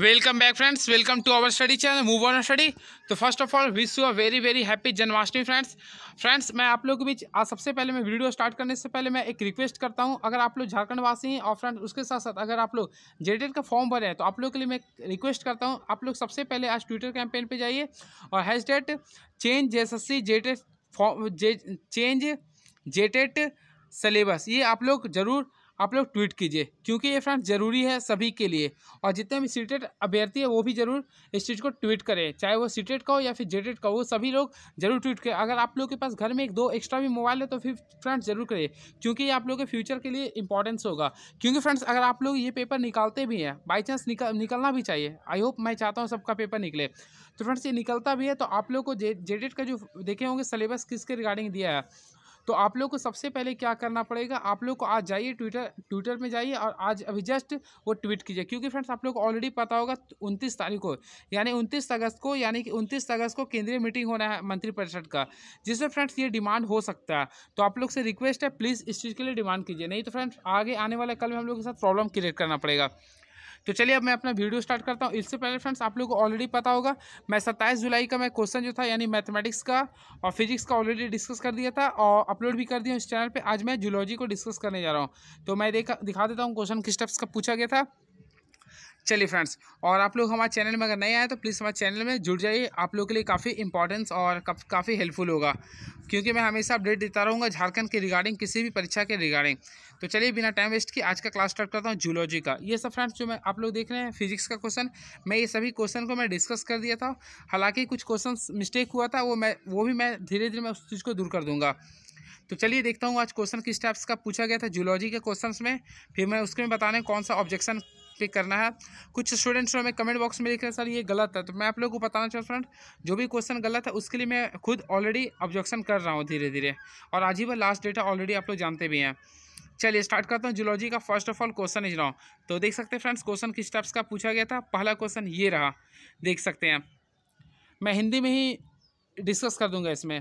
Welcome back friends welcome to our study channel move on study तो first of all wish you a very very happy Janmashtami friends friends मैं आप लोगों के बीच आज सबसे पहले मैं वीडियो स्टार्ट करने से पहले मैं एक रिक्वेस्ट करता हूं अगर आप लोग झारखंड वासी हैं और फ्रेंड्स उसके साथ साथ अगर आप लोग जेडेड का फॉर्म भरे हैं तो आप लोग के लिए मैं रिक्वेस्ट करता हूँ आप लोग सबसे पहले आज ट्विटर कैंपेन पर जाइए और hashtag change J S S C जेटेड फॉर्म जे चेंज जेटेड सिलेबस ये आप लोग जरूर आप लोग ट्वीट कीजिए क्योंकि ये फ्रेंड्स ज़रूरी है सभी के लिए और जितने भी सीटेड अभ्यर्थी है वो भी ज़रूर इस चीज़ को ट्वीट करें चाहे वो सीटेड का हो या फिर जेटेड का हो सभी लोग जरूर ट्वीट करें अगर आप लोग के पास घर में एक दो एक्स्ट्रा भी मोबाइल है तो फिर फ्रेंड्स जरूर करें क्योंकि ये आप लोग के फ्यूचर के लिए इंपॉर्टेंस होगा क्योंकि फ्रेंड्स अगर आप लोग ये पेपर निकालते भी हैं बाई चांस निकल निकलना भी चाहिए आई होप मैं चाहता हूँ सबका पेपर निकले तो फ्रेंड्स ये निकलता भी है तो आप लोग को जे का जो देखे होंगे सिलेबस किसके रिगार्डिंग दिया है तो आप लोग को सबसे पहले क्या करना पड़ेगा आप लोग को आज जाइए ट्विटर ट्विटर में जाइए और आज अभी जस्ट वो ट्वीट कीजिए क्योंकि फ्रेंड्स आप लोग को ऑलरेडी पता होगा उनतीस तारीख को यानी उनतीस अगस्त को यानी कि उनतीस अगस्त को केंद्रीय मीटिंग होना है मंत्रिपरिषद का जिसमें फ्रेंड्स ये डिमांड हो सकता है तो आप लोग से रिक्वेस्ट है प्लीज़ इस चीज़ के लिए डिमांड कीजिए नहीं तो फ्रेंड्स आगे आने वाले कल में हम लोग के साथ प्रॉब्लम क्रिएट करना पड़ेगा तो चलिए अब मैं अपना वीडियो स्टार्ट करता हूँ इससे पहले फ्रेंड्स आप लोग को ऑलरेडी पता होगा मैं सत्ताईस जुलाई का मैं क्वेश्चन जो था यानी मैथमेटिक्स का और फिजिक्स का ऑलरेडी डिस्कस कर दिया था और अपलोड भी कर दिया इस चैनल पर आज मैं जूलॉजी को डिस्कस करने जा रहा हूँ तो मैं देखा दिखा देता हूँ क्वेश्चन किस टाइप्स का पूछा गया था चलिए फ्रेंड्स और आप लोग हमारे चैनल में अगर नए आए तो प्लीज़ हमारे चैनल में जुड़ जाइए आप लोगों के लिए काफ़ी इंपॉर्टेंस और काफ़ी हेल्पफुल होगा क्योंकि मैं हमेशा अपडेट देता रहूँगा झारखंड के रिगार्डिंग किसी भी परीक्षा के रिगार्डिंग तो चलिए बिना टाइम वेस्ट किए आज का क्लास स्टार्ट करता हूँ जूलॉजी का ये सब फ्रेंड्स जो मैं आप लोग देख रहे हैं फिजिक्स का क्वेश्चन मैं ये सभी क्वेश्चन को मैं डिस्कस कर दिया था हालांकि कुछ क्वेश्चन मिस्टेक हुआ था वो मैं वो भी मैं धीरे धीरे मैं उस चीज़ को दूर कर दूँगा तो चलिए देखता हूँ आज क्वेश्चन किस टाइप्स का पूछा गया था जूलॉजी के क्वेश्चंस में फिर मैं उसके में बताने कौन सा ऑब्जेक्शन क्लिक करना है कुछ स्टूडेंट्स हमें कमेंट बॉक्स में लिख रहे हैं सर ये गलत है तो मैं आप लोगों को बताना चाहूँ फ्रेंड जो भी क्वेश्चन गलत है उसके लिए मैं खुद ऑलरेडी ऑब्जेक्शन कर रहा हूँ धीरे धीरे और आज ही वह लास्ट डेटा ऑलरेडी आप लोग जानते भी हैं चलिए स्टार्ट करता हूँ जूलॉजी का फर्स्ट ऑफ ऑल क्वेश्चन इज रहा हूँ तो देख सकते हैं फ्रेंड्स क्वेश्चन किस टाइप्स का पूछा गया था पहला क्वेश्चन ये रहा देख सकते हैं मैं हिंदी में ही डिस्कस कर दूंगा इसमें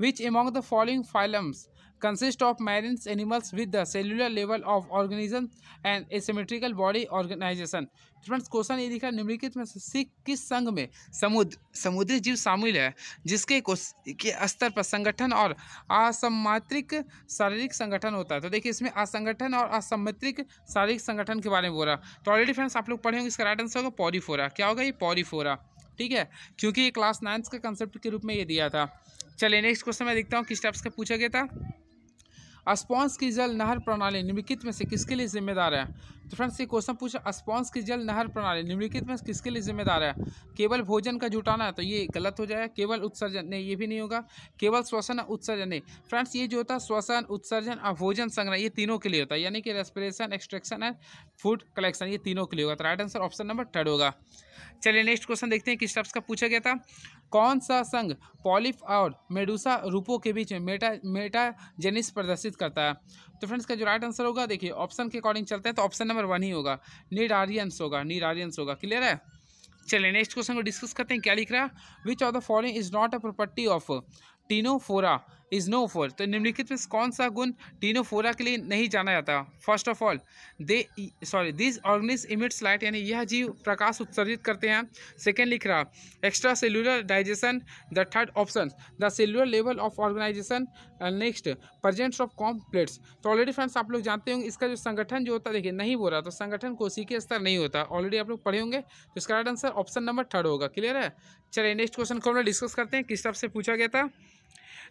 which among the following phylums consist of marine animals with the cellular level of organism and asymmetrical body organization friends question ये लिखा निम्नलिखित में से किस संघ में समुद्र समुद्री जीव शामिल है जिसके के स्तर पर संगठन और असमात्रिक शारीरिक संगठन होता है तो देखिए इसमें असंगठन और असमित्रिक शारीरिक संगठन के बारे में बोला तो ऑलरेडी फ्रेंड्स आप लोग पढ़े होंगे इसका राइट आंसर होगा पॉरीफोरा क्या होगा ये पॉरीफोरा ठीक है क्योंकि ये क्लास नाइन्थ के कंसेप्ट के रूप में ये दिया था चलिए नेक्स्ट क्वेश्चन मैं देखता हूँ किस टाइप्स का पूछा गया था स्पॉन्स की जल नहर प्रणाली निम्नलिखित में से किसके लिए जिम्मेदार है तो फ्रेंड्स ये क्वेश्चन पूछा स्पॉन्स की जल नहर प्रणाली निम्नलिखित में किसके लिए जिम्मेदार है केवल भोजन का जुटाना है तो ये गलत हो जाएगा केवल उत्सर्जन नहीं ये भी नहीं होगा केवल श्वसन उत्सर्जन नहीं फ्रेंड्स ये जो होता है श्वसन उत्सर्जन और भोजन संग्रह ये तीनों के लिए होता है यानी कि respiration extraction and food collection ये तीनों के लिए होगा तो right answer option number third होगा चलिए नेक्स्ट क्वेश्चन देखते हैं किस टाइप्स का पूछा गया था कौन सा संघ पॉलिफ और मेडूसा रूपों के बीच में मेटा जेनिस प्रदर्शित करता है तो फ्रेंड्स का जो राइट आंसर होगा देखिए ऑप्शन के अकॉर्डिंग चलते हैं तो ऑप्शन नंबर नंबर वन ही होगा निरारियंस होगा आरियंस होगा क्लियर है चलिए नेक्स्ट क्वेश्चन को डिस्कस करते हैं क्या लिख रहा है which of the following is not a property of ctenophora is no four तो निम्नलिखित में कौन सा गुण टीनोफोरा के लिए नहीं जाना जाता first of all they sorry this organism emits light यानी यह जीव प्रकाश उत्सर्जित करते हैं सेकेंड लिख रहा extra cellular digestion the third option the cellular level of organisation next presents of कॉम्प्लेट्स तो ऑलरेडी फ्रेंड्स आप लोग जानते होंगे इसका जो संगठन जो होता है देखिए नहीं हो रहा तो संगठन के स्तर नहीं होता ऑलरेडी आप लोग पढ़े होंगे तो इसका right answer option number third होगा क्लियर है चलिए नेक्स्ट क्वेश्चन को हम लोग डिस्कस करते हैं किस तरफ से पूछा गया था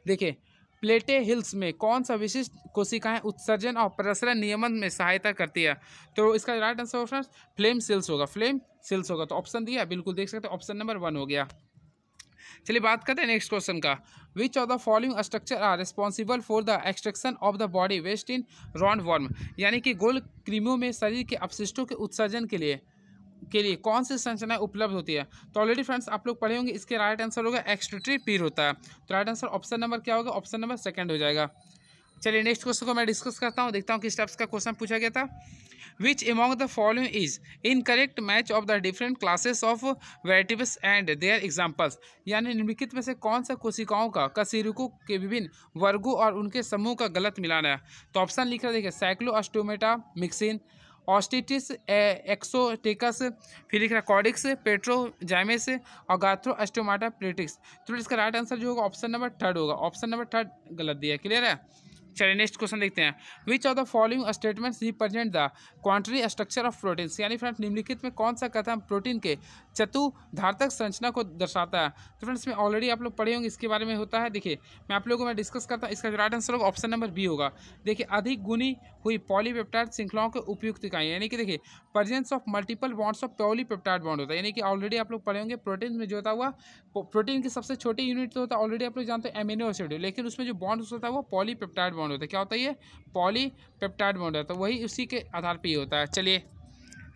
देखिए प्लेटे हिल्स में कौन सा विशिष्ट कोशिकाएं उत्सर्जन और प्रसरण नियमन में सहायता करती है तो इसका right answer option flame cells होगा फ्लेम सेल्स होगा तो ऑप्शन दिया बिल्कुल देख सकते हैं ऑप्शन नंबर वन हो गया चलिए बात करते हैं नेक्स्ट क्वेश्चन का which of the following structure are responsible for the extraction of the body waste in round worm यानी कि गोल क्रीमियों में शरीर के अपशिष्टों के उत्सर्जन के लिए के लिए कौन सी संरचनाएं उपलब्ध होती है तो ऑलरेडी फ्रेंड्स आप लोग पढ़े होंगे इसके राइट आंसर होगा एक्सट्रेटरी पीर होता है तो राइट आंसर ऑप्शन नंबर क्या होगा ऑप्शन नंबर सेकंड हो जाएगा चलिए नेक्स्ट क्वेश्चन को मैं डिस्कस करता हूँ देखता हूँ किस टाइप्स का क्वेश्चन पूछा गया था which among the following is incorrect match of the different classes of vertebrates and their examples यानी निम्नलिखित में से कौन सा कोशिकाओं का कसीरुकों के विभिन्न वर्गों और उनके समूह का गलत मिलाना है तो ऑप्शन लिख रहा देखिए साइक्लो अस्टोमेटा मिक्सिन ऑस्टिटिस एक्सोटिकस फिर लिख रहा कॉडिक्स पेट्रोजाइमेस और गाथ्रो एस्टोमाटा प्लेटिक्स तो इसका राइट आंसर जो होगा ऑप्शन नंबर थर्ड होगा ऑप्शन नंबर थर्ड गलत दिया क्लियर है चलिए नेक्स्ट क्वेश्चन देखते हैं which of the following statements represent the क्वांटरी स्ट्रक्चर ऑफ प्रोटीन्स यानी फ्रेंड्स निम्नलिखित में कौन सा कथन प्रोटीन के धारतक संरचना को दर्शाता है तो फ्रेंड्स में ऑलरेडी आप लोग पढ़े होंगे इसके बारे में होता है देखिए मैं आप लोगों को मैं डिस्कस करता हूँ इसका राइट आंसर होगा ऑप्शन नंबर बी होगा देखिए अधिक गुनी हुई पॉलीपेप्टाइड श्रृंखलाओं के उपयुक्त इकाई यानी कि देखिए presence of multiple bonds of polypeptide bond होता है यानी कि ऑलरेडी आप लोग पढ़े होंगे प्रोटीन में जो होता हुआ प्रोटीन की सबसे छोटी यूनिट तो होता है ऑलरेडी आप लोग जानते हैं एमिनो एसिड लेकिन उसमें जो बॉन्ड्स होता है वो पॉलीपेप्टाइड बॉन्ड होता है क्या होता है ये पॉली पेप्टाइड बॉन्ड होता है तो वही उसी के आधार पर ही होता है चलिए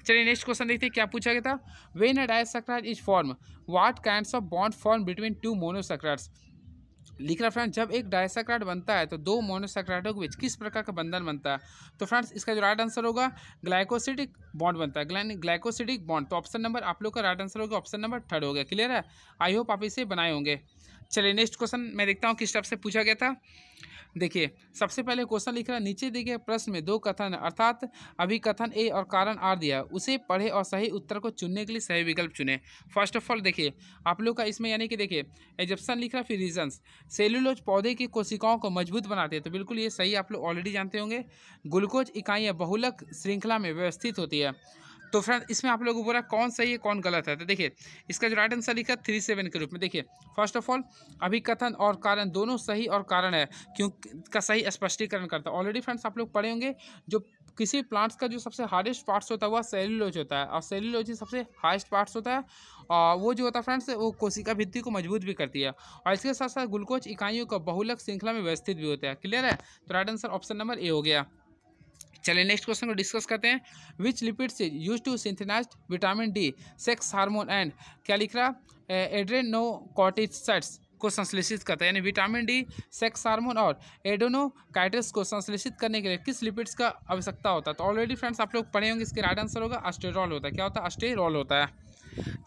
चलिए नेक्स्ट क्वेश्चन देखते हैं क्या पूछा गया था when a disaccharide is form what kind of bond form between two monosaccharides लिख रहा फ्रेंड्स जब एक डायसाक्राइड बनता है तो दो मोनोसैक्राइडों के बीच किस प्रकार का बंधन बनता है तो फ्रेंड्स इसका जो राइट आंसर होगा ग्लाइकोसिडिक बॉन्ड बनता है ग्लाइकोसिडिक बॉन्ड तो ऑप्शन नंबर आप लोग का राइट आंसर होगा ऑप्शन नंबर थर्ड हो गया क्लियर है आई होप आप इसे बनाए होंगे चलिए नेक्स्ट क्वेश्चन मैं देखता हूँ किस टाइप से पूछा गया था देखिए सबसे पहले क्वेश्चन लिख रहा है नीचे देखिए प्रश्न में दो कथन अर्थात अभी कथन ए और कारण आर दिया उसे पढ़े और सही उत्तर को चुनने के लिए सही विकल्प चुने फर्स्ट ऑफ ऑल देखिए आप लोग का इसमें यानी कि देखिए एजप्सन लिख रहा है फिर रीजन्स सेलुलोज पौधे की कोशिकाओं को मजबूत बनाते हैं तो बिल्कुल ये सही आप लोग ऑलरेडी जानते होंगे ग्लूकोज इकाइयाँ बहुलक श्रृंखला में व्यवस्थित होती है तो फ्रेंड इसमें आप लोगों को बोला कौन सही है कौन गलत है तो देखिए इसका जो राइट आंसर लिखा थ्री सेवन के रूप में देखिए फर्स्ट ऑफ ऑल अभी कथन और कारण दोनों सही और कारण है क्यों का सही स्पष्टीकरण करता है ऑलरेडी फ्रेंड्स आप लोग पढ़े होंगे जो किसी प्लांट्स का जो सबसे हार्डेस्ट पार्ट्स होता है वह सेलुलोज होता है और सेलुलोज सबसे हाइस्ट पार्ट्स होता है और वो जो होता है फ्रेंड्स वो कोशिका भित्ति को मजबूत भी करती है और इसके साथ साथ ग्लूकोज इकाइयों का बहुलक श्रृंखला में व्यवस्थित भी होता है क्लियर है तो right answer option number A हो गया चलिए नेक्स्ट क्वेश्चन को डिस्कस करते हैं which lipids is use to synthesise vitamin D sex hormone and क्या लिख रहा एड्रेनोकॉटिसट्स को संश्लेषित करता है यानी विटामिन डी सेक्स हार्मोन और एडोनोकाइटिस को संश्लेषित करने के लिए किस लिपिड्स का आवश्यकता होता है तो ऑलरेडी फ्रेंड्स आप लोग पढ़े होंगे इसके राइट आंसर होगा अस्टेरॉल होता है क्या होता है अस्टेरॉल होता है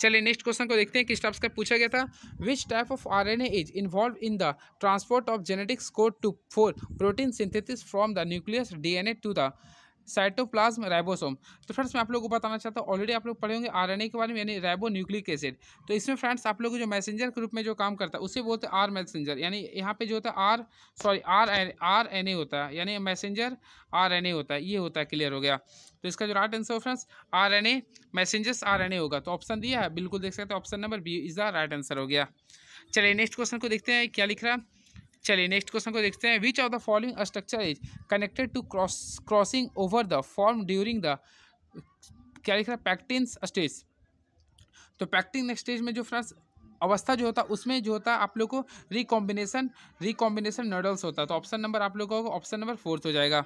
चलिए नेक्स्ट क्वेश्चन को देखते हैं किस टाइप्स का पूछा गया था which type of R N as is involve in the transport of genetics code to for protein synthesis from the nucleus D N A to the cytoplasm ribosome तो friends मैं आप लोगों को बताना चाहता हूँ ऑलरेडी आप लोग पढ़े होंगे आरएनए के बारे में यानी राइबो न्यूक्लिक एसिड तो इसमें फ्रेंड्स आप लोग जो मैसेंजर के रूप में जो काम करता है उसे बोलते हैं आर मैसेंजर यानी यहाँ पे जो होता है R sorry R R N A होता है यानी मैसेंजर आर एन ए होता है ये होता है क्लियर हो गया तो इसका जो राइट आंसर हो friends R N A messengers R N A होगा तो ऑप्शन दिया है बिल्कुल देख सकते हैं option number B is the right answer हो गया चलिए नेक्स्ट क्वेश्चन को देखते हैं क्या लिख रहा है चलिए नेक्स्ट क्वेश्चन को देखते हैं which of the following structure is connected to cross crossing over the form during the क्या लिख रहा है पैक्टिन स्टेज तो पैक्टिंग स्टेज में जो फ्रेंड्स अवस्था जो होता है उसमें जो होता है आप लोग को रिकॉम्बिनेशन रिकॉम्बिनेशन नडल्स होता है तो ऑप्शन नंबर आप लोगों को ऑप्शन नंबर फोर्थ हो जाएगा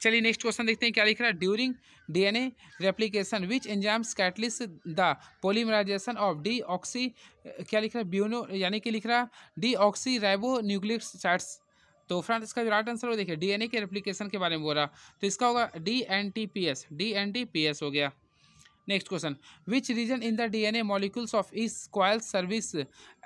चलिए नेक्स्ट क्वेश्चन देखते हैं क्या लिख रहा है during DNA replication which enzymes catalyse the polymerisation of deoxy क्या लिख रहा है ब्यूनो यानी कि लिख रहा है डी ऑक्सी राइबो न्यूक्लियोसाइड्स तो फ्रांस इसका राइट आंसर हो देखिए डीएनए के रेप्लिकेशन के बारे में बोल रहा तो इसका होगा D N T P S D N T P S हो गया next question which region in the DNA molecules of E coli service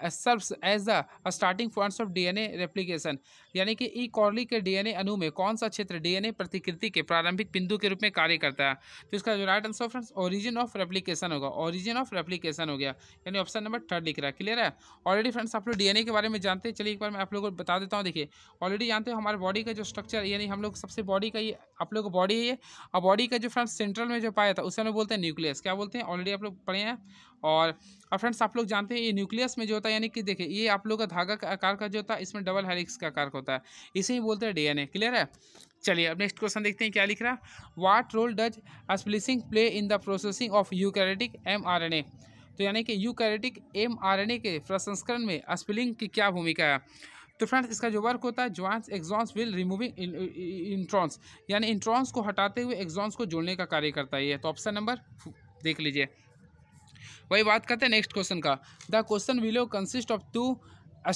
serves as the starting points of DNA replication यानी कि ई e. कॉर्ली के DNA अणु में कौन सा क्षेत्र डीएनए प्रतिकृति के प्रारंभिक बिंदु के रूप में कार्य करता है तो इसका जो right answer friends origin of replication होगा ओरिजिन ऑफ रेप्लिकेशन हो गया यानी ऑप्शन नंबर थर्ड लिख रहा है क्लियर है ऑलरेडी फ्रेंड्स आप लोग डीएनए के बारे में जानते हैं चलिए एक बार मैं आप लोगों को बता देता हूँ देखिए ऑलरेडी जानते हो हमारे बॉडी का जो स्ट्रक्चर यानी हम लोग सबसे बॉडी का ये आप लोग बॉडी है और बॉडी का जो फ्रेंड्स सेंट्रल में जो पाया था उसे हम बोलते हैं न्यूक्लियस क्या बोलते हैं ऑलरेडी आप लोग पढ़े हैं और अब फ्रेंड्स आप लोग जानते हैं ये न्यूक्लियस में जो होता है यानी कि देखिए ये आप लोग का धागा का आकार का जो होता है इसमें डबल हेलिक्स का आकार होता है इसे ही बोलते हैं डीएनए क्लियर है चलिए अब नेक्स्ट क्वेश्चन देखते हैं क्या लिख रहा है what role does splicing play in the processing of N A तो यानी कि एन ए के प्रसंस्करण में स्पिलिंग की क्या भूमिका है तो फ्रेंड्स इसका जो वर्क होता है joins exons while removing introns यानी इंट्रॉन्स को हटाते हुए एग्जॉन्स को जोड़ने का कार्य करता है ये तो ऑप्शन नंबर देख लीजिए वही बात करते हैं नेक्स्ट क्वेश्चन का the question below consist of two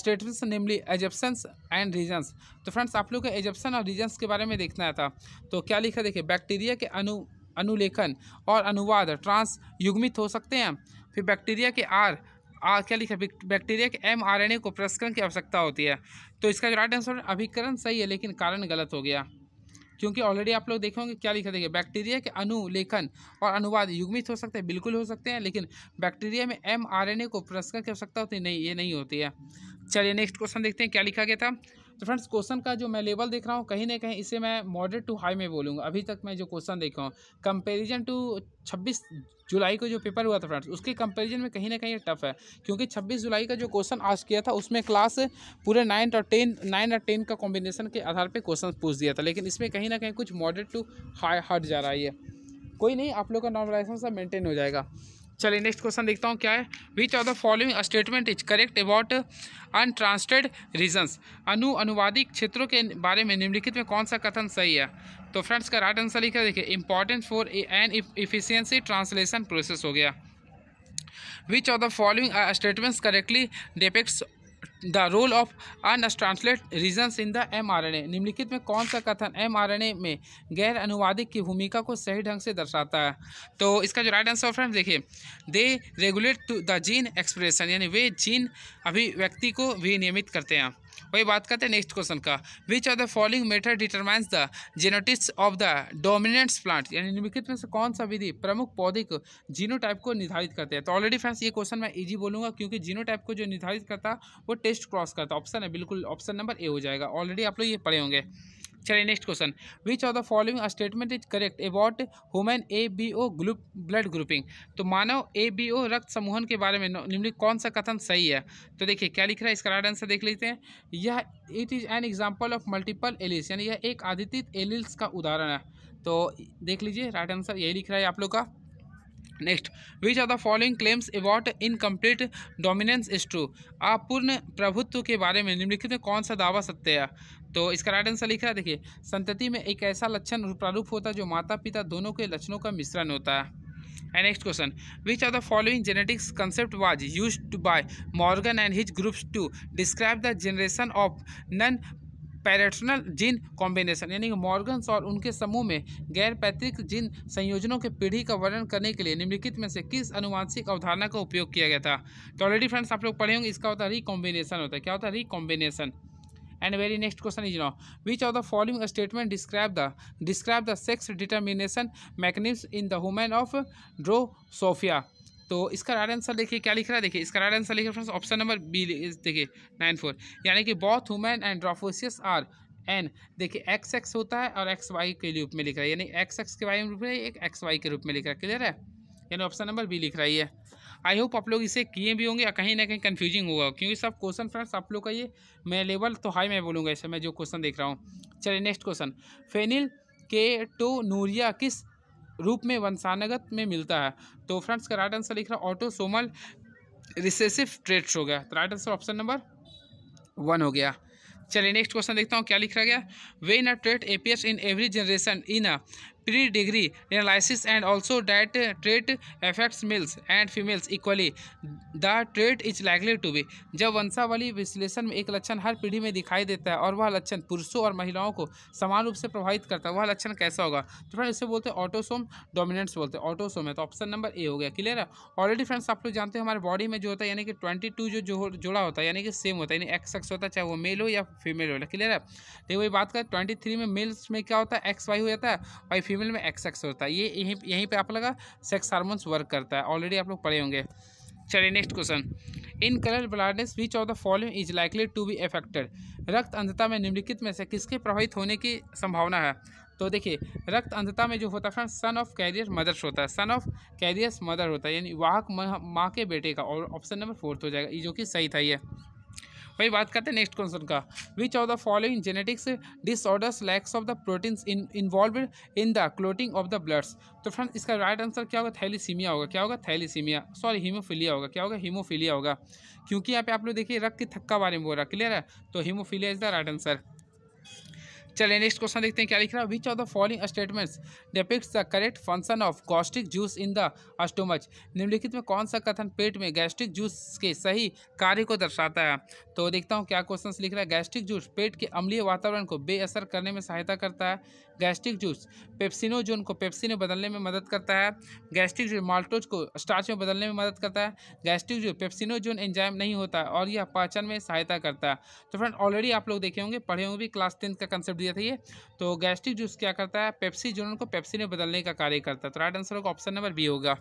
statements namely assertions and reasons तो फ्रेंड्स आप लोग को एजप्शन और रीजन्स के बारे में देखना था तो क्या लिखा देखिए बैक्टीरिया के अनु अनुलेखन और अनुवाद ट्रांस युग्मित हो सकते हैं फिर बैक्टीरिया के आर आ क्या लिखा बैक्टीरिया के एम आर एन ए को प्रस्करण की आवश्यकता होती है तो इसका जो राइट आंसर अभिकरण सही है लेकिन कारण गलत हो गया क्योंकि ऑलरेडी आप लोग देखे होंगे क्या लिखा देखिए बैक्टीरिया के अनुलेखन और अनुवाद युग्मित हो सकते हैं बिल्कुल हो सकते हैं लेकिन बैक्टीरिया में एम को प्रसकर की आवश्यकता होती नहीं ये नहीं होती है चलिए नेक्स्ट क्वेश्चन देखते हैं क्या लिखा गया था तो फ्रेंड्स क्वेश्चन का जो मैं लेवल देख रहा हूँ कहीं ना कहीं इसे मैं मॉडरेट टू हाई में बोलूँगा अभी तक मैं जो क्वेश्चन देख रहा हूँ कंपेरिजन टू छब्बीस जुलाई को जो पेपर हुआ था फ्रेंड्स उसके कंपेरिजन में कहीं ना कहीं टफ है क्योंकि 26 जुलाई का जो क्वेश्चन आज किया था उसमें क्लास पूरे नाइन्थ और टेन नाइन और टेन का कॉम्बिनेशन के आधार पर क्वेश्चन पूछ दिया था लेकिन इसमें कहीं ना कहीं कुछ मॉडरेट टू हाई हट जा रहा है कोई नहीं आप लोग का नॉर्मलाइजेशन सब मेंटेन हो जाएगा चलिए नेक्स्ट क्वेश्चन देखता हूँ क्या है which of the following statement is correct about untranslated regions अनु अनुवादिक क्षेत्रों के बारे में निम्नलिखित में कौन सा कथन सही है तो फ्रेंड्स का राइट आंसर लिखा देखिए important for an efficiency translation process हो गया which of the following statements correctly depicts the role of untranslated regions in the M R N A निम्नलिखित में कौन सा कथन एम आर एन ए में गैर अनुवादिक की भूमिका को सही ढंग से दर्शाता है तो इसका जो राइट आंसर फ्रेंड देखिए they regulate to the gene expression यानी वे जीन अभिव्यक्ति को विनियमित करते हैं वही बात करते हैं नेक्स्ट क्वेश्चन का which of the following method determines the genetics of the dominants plant यानी निम्नलिखित में से कौन सा विधि प्रमुख पौधे को जीनो टाइप को निर्धारित करते हैं तो ऑलरेडी फ्रेंड्स ये क्वेश्चन मैं ईजी बोलूंगा क्योंकि जीनो टाइप को जो निर्धारित करता वो टेस्ट क्रॉस करता ऑप्शन है बिल्कुल ऑप्शन नंबर ए हो जाएगा ऑलरेडी आप लोग ये पढ़े होंगे चलिए next question which of the following statement is correct about human A B O group blood grouping तो मानव ए बी ओ रक्त समूहन के बारे में निम्नलिखित कौन सा कथन सही है तो देखिए क्या लिख रहा है इसका राइट आंसर देख लेते हैं यह it is an example of multiple alleles यानी यह एक आदित्य एलिल्स का उदाहरण है तो देख लीजिए राइट आंसर यही लिख रहा है आप लोग का next which are the following claims about incomplete dominance is true आप पूर्ण प्रभुत्व के बारे में निम्नलिखित में कौन सा दावा सत्य है तो इसका राइट आंसर लिख रहा है देखिए संतति में एक ऐसा लक्षण प्रारूप होता है जो माता पिता दोनों के लक्षणों का मिश्रण होता है and next question which are the following genetics concept was use by Morgan and his groups to describe the generation of non parental gene combination यानी कि मॉर्गन्स और उनके समूह में गैर पैतृक जीन संयोजनों के पीढ़ी का वर्णन करने के लिए निम्नलिखित में से किस अनुवांशिक अवधारणा का उपयोग किया गया था तो ऑलरेडी फ्रेंड्स आप लोग पढ़े होंगे इसका होता है रिकॉम्बिनेशन होता है क्या होता है recombination and very next question is which which the following statement describe the describe the sex determination determination in the women of of drosophila तो इसका राइट आंसर देखिए क्या लिख रहा है देखिए इसका राइट आंसर लिख रहा है फ्रेंड्स ऑप्शन नंबर बी देखिए नाइन फोर यानी कि both human and drosophila are an देखिए एक्स एक्स होता है और एक्स वाई के रूप में लिख रहा है यानी एक्स एक्स के वाई में लिख रहा है एक एक्स वाई के रूप में लिख रहा है क्लियर है यानी ऑप्शन नंबर बी लिख रही है आई होप आप लोग इसे किए भी होंगे या कहीं ना कहीं कन्फ्यूजिंग होगा क्योंकि सब क्वेश्चन फ्रेंड्स आप लोग का ये मैं लेवल तो हाई मैं बोलूँगा इसे मैं जो क्वेश्चन देख रहा हूँ चलिए next question phenylketonuria किस रूप में वंशानगत में मिलता है तो फ्रेंड्स का राइट आंसर लिख रहा ऑटोसोमल रिसेसिव ट्रेट्स हो गया तो right answer option number one हो गया चलिए नेक्स्ट क्वेश्चन देखता हूँ क्या लिख रहा गया when in a trait appears in every generation in a pedigree analysis and also that trait affects males and females equally the trait is likely to be जब वंशावली विश्लेषण में एक लक्षण हर पीढ़ी में दिखाई देता है और वह लक्षण पुरुषों और महिलाओं को समान रूप से प्रभावित करता है वह लक्षण कैसा होगा तो फ्रेंड इसे बोलते हैं ऑटोसोम डोमिनेंट्स बोलते हैं ऑटोसोम है तो ऑप्शन नंबर ए हो गया क्लियर है ऑलरेडी फ्रेंड्स आप लोग जानते हैं हमारे बॉडी में जो होता है यानी कि ट्वेंटी टू जो, जो जोड़ा होता है यानी कि सेम होता है यानी एक्स एक्स होता है चाहे वो मेल हो या फीमेल हो क्लियर है तो वही बात करें ट्वेंटी थ्री में मेल्स में क्या होता है एक्स वाई हो जाता है वाई फीमेल में एक्स एक्स होता है ये यहीं यहीं पे आप लगा सेक्स हार्मोन्स वर्क करता है ऑलरेडी आप लोग पढ़े होंगे चलिए next question in colour blindness which of the following is likely to be affected रक्त अंधता में निम्नलिखित में से किसके प्रभावित होने की संभावना है तो देखिए रक्त अंधता में जो होता है सन ऑफ कैरियर मदर्स होता है सन ऑफ कैरियर्स मदर होता है यानी वाहक माँ के बेटे का और ऑप्शन नंबर फोर्थ हो जाएगा जो कि सही था ये वही बात करते हैं नेक्स्ट क्वेश्चन का which of the following genetics disorders lacks of the proteins in involve in the clotting of the bloods तो फ्रेंड इसका राइट आंसर क्या होगा थैलीसीमिया होगा क्या होगा थैलीसीमिया सॉरी हीमोफीलिया होगा क्या होगा हीमोफीलिया होगा क्योंकि यहाँ पे आप लोग देखिए रक्त की थक्का बारे में बोल रहा क्लियर है तो haemophilia is the right answer चलिए नेक्स्ट क्वेश्चन देखते हैं क्या लिख रहा है which of the following statements depicts the correct function of gastric juice in the stomach निम्नलिखित में कौन सा कथन पेट में गैस्ट्रिक जूस के सही कार्य को दर्शाता है तो देखता हूँ क्या क्वेश्चन लिख रहा है गैस्ट्रिक जूस पेट के अम्लीय वातावरण को बेअसर करने में सहायता करता है गैस्ट्रिक जूस पेप्सिनोजोन को पेप्सी में बदलने में मदद करता है गैस्ट्रिक जूस माल्टोज को स्टार्च में बदलने में मदद करता है गैस्ट्रिक जूस पेप्सिनोजोन एंजाइम नहीं होता और यह पाचन में सहायता करता है तो फ्रेंड ऑलरेडी आप लोग देखे होंगे पढ़े होंगे भी क्लास टेंथ का कंसेप्ट दिया था ये तो गैस्ट्रिक जूस क्या करता है पेप्सी को पेप्सिन में बदलने का कार्य करता है तो राइट आंसर होगा ऑप्शन नंबर बी होगा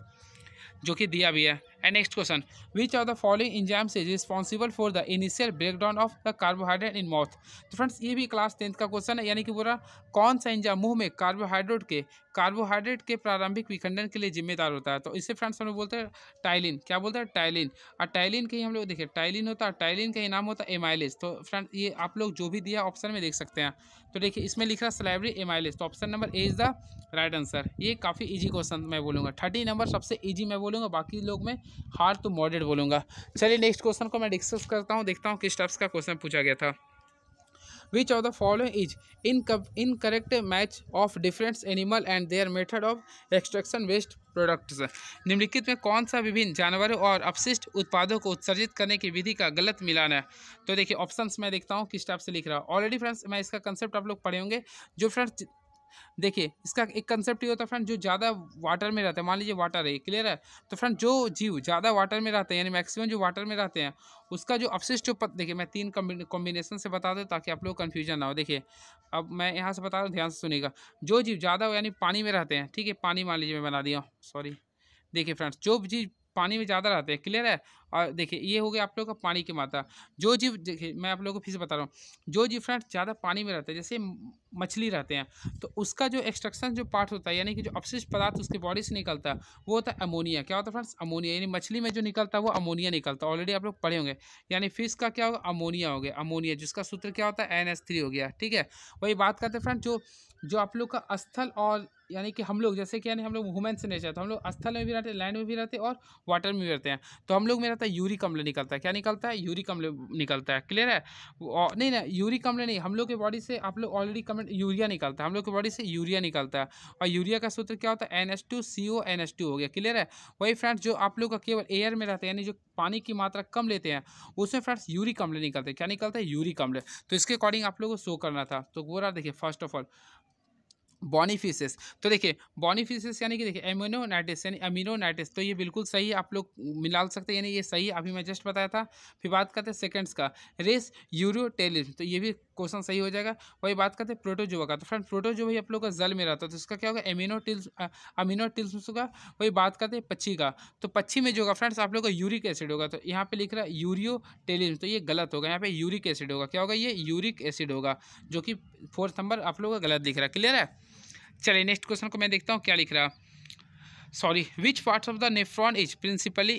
जो कि दिया भी है and next question which are the following enzymes is responsible for the initial breakdown of the carbohydrate in mouth तो फ्रेंड्स ये भी क्लास टेंथ का क्वेश्चन है यानी कि पूरा कौन सा इंजाम मुंह में कार्बोहाइड्रेट के कार्बोहाइड्रेट के प्रारंभिक विखंडन के लिए जिम्मेदार होता है तो इससे फ्रेंड्स हम लोग बोलते हैं टाइलिन क्या बोलते हैं टाइलिन और टाइलिन के ही हम लोग देखिए टाइलिन होता है टाइलिन का ही नाम होता है एमाइलिस तो फ्रेंड ये आप लोग जो भी दिया ऑप्शन में देख सकते हैं तो देखिए इसमें लिख रहा है सलाइवरी एमाइलिस तो option number A is the right answer ये काफ़ी ईजी क्वेश्चन मैं बोलूँगा थर्टी नंबर सबसे ईजी मैं बोलूँगा बोलूँगा बाकी लोग मैं हार्ड टू तो मॉडरेट बोलूँगा चलिए नेक्स्ट क्वेश्चन को मैं डिस्कस करता हूँ देखता हूँ किस टाइप्स का क्वेश्चन पूछा गया था which of the following is in incorrect match of different animal and their method of extraction waste products निम्नलिखित में कौन सा विभिन्न जानवरों और अपशिष्ट उत्पादों को उत्सर्जित करने की विधि का गलत मिलान है तो देखिए ऑप्शंस मैं देखता हूँ किस टाइप से लिख रहा हूँ ऑलरेडी फ्रेंड्स मैं इसका कंसेप्ट आप लोग पढ़े होंगे जो फ्रेंड्स देखिए इसका एक कंसेप्ट ये होता है फ्रेंड जो ज़्यादा वाटर में रहता है मान लीजिए वाटर है क्लियर है तो फ्रेंड जो जीव ज़्यादा वाटर में रहते हैं यानी मैक्सिमम जो वाटर में रहते हैं उसका जो अपशिष्ट पद देखिए मैं तीन कॉम्बिनेशन से बता दूँ ताकि आप लोग कन्फ्यूजन ना हो देखिए अब मैं यहाँ से बता रहा हूँ ध्यान से सुनेगा जो जीव ज़्यादा यानी पानी में रहते हैं ठीक है पानी मान लीजिए मैं बना दिया सॉरी देखिए फ्रेंड्स जो जीव पानी में ज़्यादा रहते हैं क्लियर है और देखिए ये हो गया आप लोगों का पानी की मात्रा जो जीव देखिए मैं आप लोगों को फिर से बता रहा हूँ जो जीव फ्रेंड ज़्यादा पानी में रहते हैं जैसे मछली रहते हैं तो उसका जो एक्सट्रक्शन जो पार्ट होता है यानी कि जो अपशिष्ट पदार्थ उसके बॉडी से निकलता है वो होता है अमोनिया क्या होता है फ्रेंड्स अमोनिया यानी मछली में जो निकलता है वो अमोनिया निकलता है ऑलरेडी आप लोग पढ़े होंगे यानी फिश का क्या होगा अमोनिया हो गया अमोनिया जिसका सूत्र क्या होता है एन हो गया ठीक है वही बात करते हैं फ्रेंड जो जो आप लोग का स्थल और यानी कि हम लोग जैसे कि यानी हम लोग वुमेन से नहीं तो हम लोग स्थल में भी रहते हैं लैंड में भी रहते हैं और वाटर में भी रहते हैं तो हम लोग में रहता है यूरी अम्ल निकलता है क्या निकलता है यूरी कमल निकलता है क्लियर है नहीं ना यूरी अम्ल नहीं हम लोग के बॉडी से आप लोग ऑलरेडी कमेंट यूरिया निकलता है हम लोग के बॉडी से यूरिया निकलता है और यूरिया का सूत्र क्या होता है N S two C O N S two हो गया क्लियर है वही फ्रेंड्स जो आप लोग का केवल एयर में रहते हैं यानी जो पानी की मात्रा कम लेते हैं उसमें फ्रेंड्स यूरी अम्ल निकलते हैं क्या निकलता है यूरी अम्ल तो इसके अकॉर्डिंग आप लोग को शो करना था तो वो रहा देखिए फर्स्ट ऑफ ऑल बॉनीफिशेस तो देखिए बॉनीफिशेस यानी कि देखिए एमिनो नाइटिस यानी अमीनो नाइटिस तो ये बिल्कुल सही आप लोग मिला सकते हैं यानी ये सही अभी मैं जस्ट बताया था फिर बात करते हैं सेकेंड्स का रेस यूरोटेलिज्म तो ये भी क्वेश्चन सही हो जाएगा वही बात करते हैं प्रोटोजोवा का तो फ्रेंड प्रोटोजोवा ही आप लोग का जल में रहता है तो इसका क्या होगा एमिनोटिल्स अमीनोटिल्स का वही बात करते हैं पच्छी का तो पच्छी में जो होगा फ्रेंड्स आप लोग का यूरिक एसिड होगा तो यहाँ पे लिख रहा है यूरियोटेलिज तो ये गलत होगा यहाँ पे यूरिक एसिड होगा क्या होगा ये यूरिक एसिड होगा जो कि फोर्थ नंबर आप लोग का गलत लिख रहा है क्लियर है चलिए नेक्स्ट क्वेश्चन को मैं देखता हूँ क्या लिख रहा sorry which part of the nephron is principally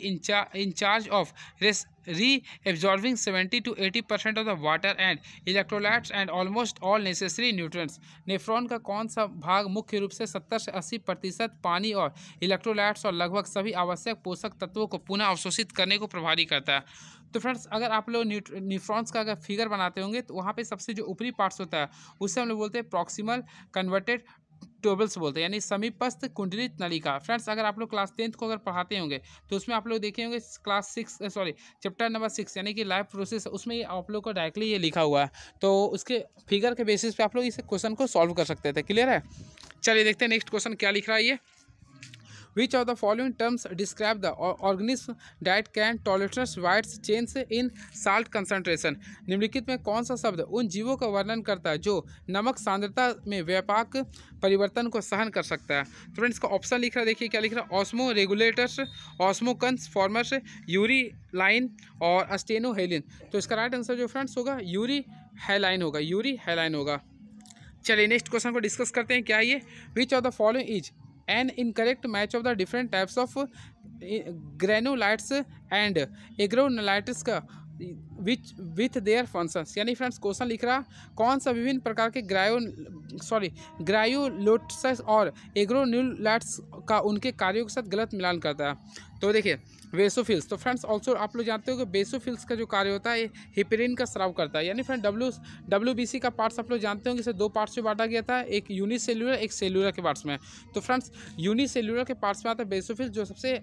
in charge of re reabsorbing seventy to eighty percent of the water and electrolytes and almost all necessary nutrients nephron का कौन सा भाग मुख्य रूप से सत्तर से अस्सी प्रतिशत पानी और इलेक्ट्रोलाइट्स और लगभग सभी आवश्यक पोषक तत्वों को पुनः अवशोषित करने को प्रभारी करता है तो फ्रेंड्स अगर आप लोग न्यूट्रॉन्स का अगर फिगर बनाते होंगे तो वहाँ पे सबसे जो ऊपरी पार्ट्स होता है उसे हम लोग बोलते हैं प्रॉक्सिमल कन्वर्टेड ट्यूबल्स बोलते हैं यानी समीपस्थ कुंडली नलिका फ्रेंड्स अगर आप लोग क्लास टेंथ को अगर पढ़ाते होंगे तो उसमें आप लोग देखे होंगे class six sorry chapter number six यानी कि लाइफ प्रोसेस उसमें आप लोग को डायरेक्टली ये लिखा हुआ है तो उसके फिगर के बेसिस पे आप लोग इस क्वेश्चन को सॉल्व कर सकते थे क्लियर है चलिए देखते हैं नेक्स्ट क्वेश्चन क्या लिख रहा है ये which of the following terms describe the organism that can tolerate wide change in salt concentration निम्नलिखित में कौन सा शब्द उन जीवों का वर्णन करता है जो नमक सांद्रता में व्यापक परिवर्तन को सहन कर सकता है तो फ्रेंड्स इसका ऑप्शन लिख रहा है देखिए क्या लिख रहा है osmo regulators osmo formers euryhaline और अस्टेनो हेलिन तो इसका राइट आंसर जो फ्रेंड्स होगा यूरी हेलाइन होगा यूरी हेलाइन होगा चलिए नेक्स्ट क्वेश्चन को डिस्कस करते हैं क्या ये which of the following is an incorrect match of the different types of granulocytes and agranulocytes का विच विथ देयर फंक्शंस यानी फ्रेंड्स क्वेश्चन लिख रहा कौन सा विभिन्न प्रकार के ग्रायो सॉरी ग्रायोलोट्स और एग्रोन्यूलाइट्स का उनके कार्यों के साथ गलत मिलान करता है तो देखिए बेसोफिल्स तो फ्रेंड्स ऑल्सो आप लोग जानते हो कि बेसोफिल्स का जो कार्य होता है हिपेरिन का स्राव करता है यानी friend W W B C का पार्ट्स आप लोग जानते होंगे इसे दो पार्ट्स में बांटा गया था एक यूनिसेल्यूलर एक सेलुलर के पार्ट्स में तो फ्रेंड्स यूनिसेल्यूलर के पार्ट्स में आता है बेसोफिल्स जो सबसे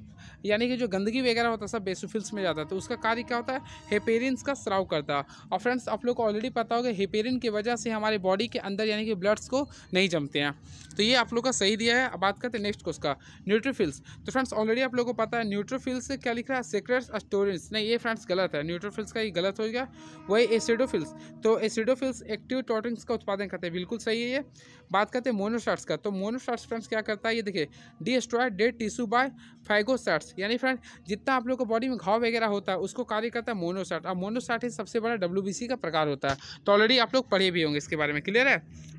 यानी कि जो गंदगी वगैरह होता है सब बेसोफिल्स में जाता है तो उसका कार्य क्या होता है हिपेरिन का स्राव करता है और फ्रेंड्स आप लोग को ऑलरेडी पता होगा हेपेरिन की वजह से हमारे बॉडी के अंदर यानी कि ब्लड्स को नहीं जमते हैं तो ये आप लोग का सही दिया है अब बात करते हैं नेक्स्ट को उसका न्यूट्रीफिल्स तो फ्रेंड्स ऑलरेडी आप लोग को पता है न्यूट्रोफिल्स क्या लिख रहा है सेक्रेट स्टोरेंस नहीं ये फ्रेंड्स गलत है न्यूट्रोफिल्स का ये गलत हो गया वही एसिडोफिल्स तो एसिडोफिल्स एक्टिव टोटिंग्स का उत्पादन करते हैं बिल्कुल सही है ये बात करते हैं मोनोसार्ट्स का तो मोनोसार्ट्स फ्रेंड्स क्या करता है ये देखिए D destroy dead tissue by phagocytes यानी फ्रेंड जितना आप लोग को बॉडी में घाव वगैरह होता है उसको कार्य करता है मोनोसार्ट और मोनोसार्ट ही सबसे बड़ा डब्ल्यू का प्रकार होता है तो ऑलरेडी आप लोग पढ़े भी होंगे इसके बारे में क्लियर है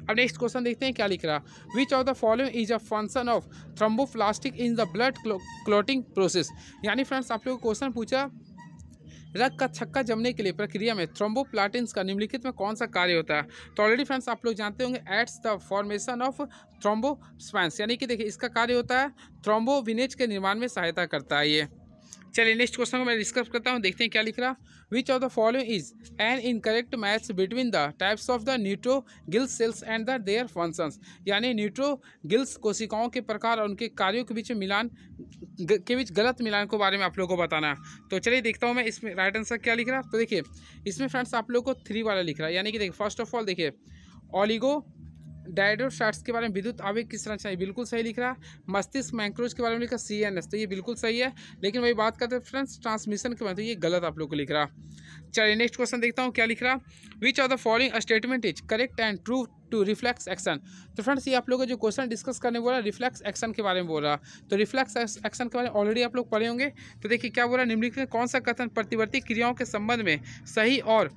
अब नेक्स्ट क्वेश्चन देखते हैं क्या लिख रहा है which of the following is a function of thromboplastic in the blood clotting process यानी फ्रेंड्स आप लोग क्वेश्चन पूछा रक्त का छक्का जमने के लिए प्रक्रिया में थ्रोम्बोप्लाटिन्स का निम्नलिखित में कौन सा कार्य होता है तो ऑलरेडी फ्रेंड्स आप लोग जानते होंगे एट्स द फॉर्मेशन ऑफ थ्रोम्बोस्पैंस यानी कि देखिए इसका कार्य होता है थ्रोम्बोविनेज के निर्माण में सहायता करता है ये चलिए नेक्स्ट क्वेश्चन को मैं डिस्कस करता हूँ देखते हैं क्या लिख रहा which of the following is an incorrect match between the types of the neutrophils cells and the their functions यानी न्यूट्रो गिल्स कोशिकाओं के प्रकार और उनके कार्यों के बीच मिलान के बीच गलत मिलान को बारे में आप लोगों को बताना तो चलिए देखता हूँ मैं इसमें राइट आंसर क्या लिख रहा है तो देखिए इसमें फ्रेंड्स आप लोग को थ्री वाला लिख रहा है यानी कि देखिए फर्स्ट ऑफ ऑल देखिए ऑलिगो डायडोसाइट्स के बारे में विद्युत आवेग किस तरह चाहिए बिल्कुल सही लिख रहा है मस्तिष्क मैंक्रोज के बारे में लिखा सी एन एस तो ये बिल्कुल सही है लेकिन वही बात करते हैं फ्रेंड्स ट्रांसमिशन के बारे में तो ये गलत आप लोग को लिख रहा है चलिए नेक्स्ट क्वेश्चन देखता हूँ क्या लिख रहा which are the following statement is correct and true to reflex action तो फ्रेंड्स ये आप लोगों जो क्वेश्चन डिस्कस करने बोला रिफ्लेक्स एक्शन के बारे में बोल रहा तो रिफ्लेक्स एक्शन के बारे में ऑलरेडी आप लोग पढ़े होंगे तो देखिए क्या बोला निम्नलिखित कौन सा कथन प्रतिवर्ती क्रियाओं के संबंध में सही और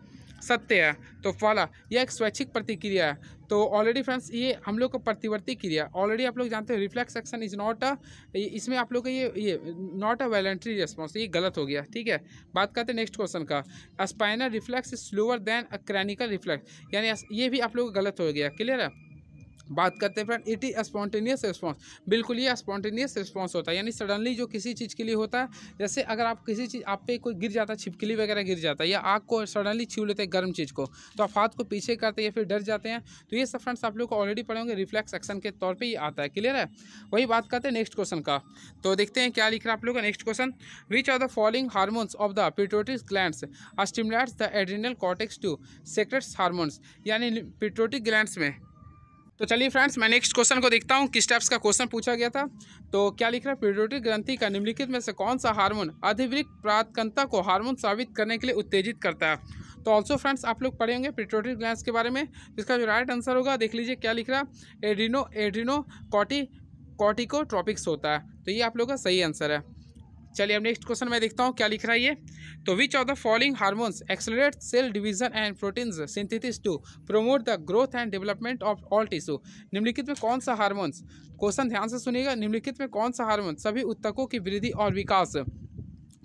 सत्य है तो फॉला यह एक स्वैच्छिक प्रतिक्रिया है तो ऑलरेडी फ्रेंड्स ये हम लोग को प्रतिवर्ती क्रिया ऑलरेडी आप लोग जानते हैं reflex action is not a इसमें आप लोग का ये ये नॉट अ वैलेंट्री रिस्पॉन्स ये गलत हो गया ठीक है बात करते हैं नेक्स्ट क्वेश्चन का spinal reflex is slower than a cranial reflex यानी ये भी आप लोग गलत हो गया क्लियर है बात करते हैं friend it is spontaneous response बिल्कुल ये स्पॉन्टेनियस रिस्पॉन्स होता है यानी सडनली जो किसी चीज़ के लिए होता है जैसे अगर आप किसी चीज़ आप पे कोई गिर जाता है छिपकली वगैरह गिर जाता है या आग को सडनली छू लेते हैं गर्म चीज़ को तो आप हाथ को पीछे करते हैं या फिर डर जाते हैं तो ये सब फ्रेंड्स आप लोग को ऑलरेडी पढ़े होंगे रिफ्लेक्स एक्शन के तौर पर ही आता है क्लियर है वही बात करते हैं नेक्स्ट क्वेश्चन का तो देखते हैं क्या लिख रहा है आप लोग का next question which are the following hormones of the pituitary gland stimulates the adrenal cortex to secretes hormones यानी पिट्रोटिक ग्लैंड्स में तो चलिए फ्रेंड्स मैं नेक्स्ट क्वेश्चन को देखता हूँ किस टाइप्स का क्वेश्चन पूछा गया था तो क्या लिख रहा है पीडोटिक ग्रंथि का निम्नलिखित में से कौन सा हार्मोन अधिवृक प्रातकंता को हार्मोन साबित करने के लिए उत्तेजित करता है तो ऑल्सो फ्रेंड्स आप लोग पढ़े होंगे पिट्रोटिक ग्लैंड के बारे में जिसका जो राइट आंसर होगा देख लीजिए क्या लिख रहा है एड्रिनो एड्रिनो कॉटी कॉटिकोट्रॉपिक्स होता है तो ये आप लोग का सही आंसर है चलिए अब नेक्स्ट क्वेश्चन मैं देखता हूँ क्या लिख रहा है ये तो which of the following hormones accelerate cell division and proteins synthesis to promote the growth and development of all tissue निम्नलिखित में कौन सा हार्मोन्स क्वेश्चन ध्यान से सुनिएगा निम्नलिखित में कौन सा हार्मोन सभी उत्तकों की वृद्धि और विकास